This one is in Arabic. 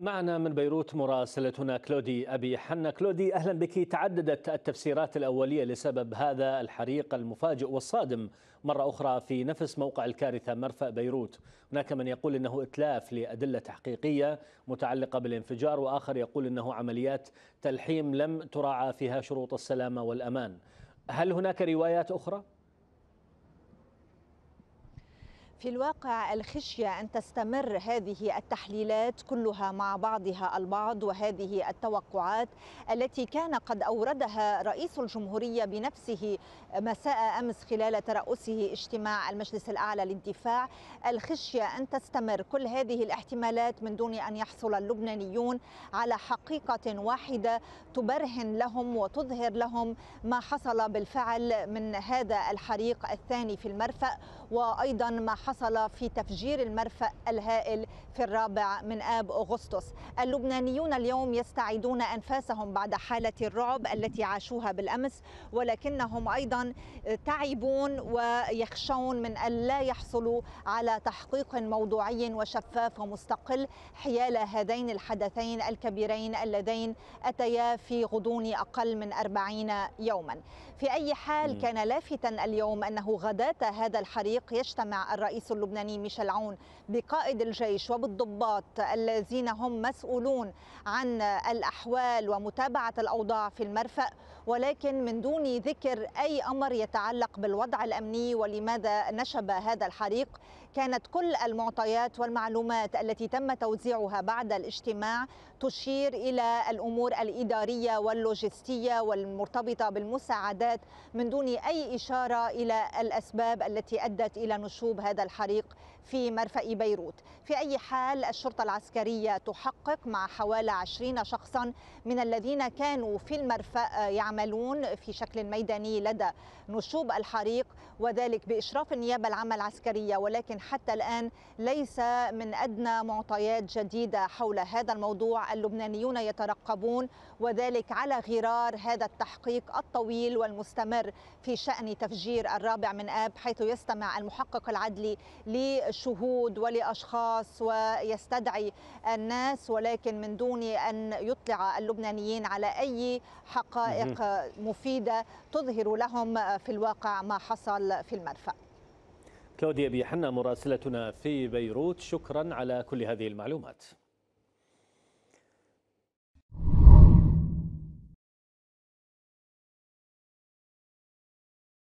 معنا من بيروت مراسلتنا كلودي أبي حنا كلودي أهلا بك تعددت التفسيرات الأولية لسبب هذا الحريق المفاجئ والصادم مرة أخرى في نفس موقع الكارثة مرفأ بيروت هناك من يقول أنه إتلاف لأدلة تحقيقية متعلقة بالانفجار وآخر يقول أنه عمليات تلحيم لم تراعى فيها شروط السلامة والأمان هل هناك روايات أخرى؟ في الواقع الخشيه ان تستمر هذه التحليلات كلها مع بعضها البعض وهذه التوقعات التي كان قد اوردها رئيس الجمهوريه بنفسه مساء امس خلال ترأسه اجتماع المجلس الاعلى للدفاع الخشيه ان تستمر كل هذه الاحتمالات من دون ان يحصل اللبنانيون على حقيقه واحده تبرهن لهم وتظهر لهم ما حصل بالفعل من هذا الحريق الثاني في المرفأ وأيضا ما حصل في تفجير المرفأ الهائل في الرابع من آب أغسطس اللبنانيون اليوم يستعيدون أنفاسهم بعد حالة الرعب التي عاشوها بالأمس ولكنهم أيضا تعبون ويخشون من ألا يحصلوا على تحقيق موضوعي وشفاف ومستقل حيال هذين الحدثين الكبيرين اللذين أتيا في غضون أقل من 40 يوما في أي حال كان لافتا اليوم أنه غداة هذا الحريق يجتمع الرئيس اللبناني ميشيل عون بقائد الجيش وبالضباط الذين هم مسؤولون عن الأحوال ومتابعة الأوضاع في المرفأ ولكن من دون ذكر أي أمر يتعلق بالوضع الأمني ولماذا نشب هذا الحريق كانت كل المعطيات والمعلومات التي تم توزيعها بعد الاجتماع تشير إلى الأمور الإدارية واللوجستية والمرتبطة بالمساعدات من دون أي إشارة إلى الأسباب التي أدت إلى نشوب هذا الحريق في مرفأ بيروت في أي حال الشرطة العسكرية تحقق مع حوالي 20 شخصا من الذين كانوا في المرفأ يعملون في شكل ميداني لدى نشوب الحريق وذلك بإشراف النيابة العامة العسكرية ولكن حتى الآن ليس من أدنى معطيات جديدة حول هذا الموضوع اللبنانيون يترقبون وذلك على غرار هذا التحقيق الطويل والمستمر في شأن تفجير الرابع من آب حيث يستمع المحقق العدلي لشهود ولأشخاص ويستدعي الناس ولكن من دون أن يطلع اللبنانيين على أي حقائق مفيدة تظهر لهم في الواقع ما حصل في المرفأ كلوديا بيحنا مراسلتنا في بيروت شكرا على كل هذه المعلومات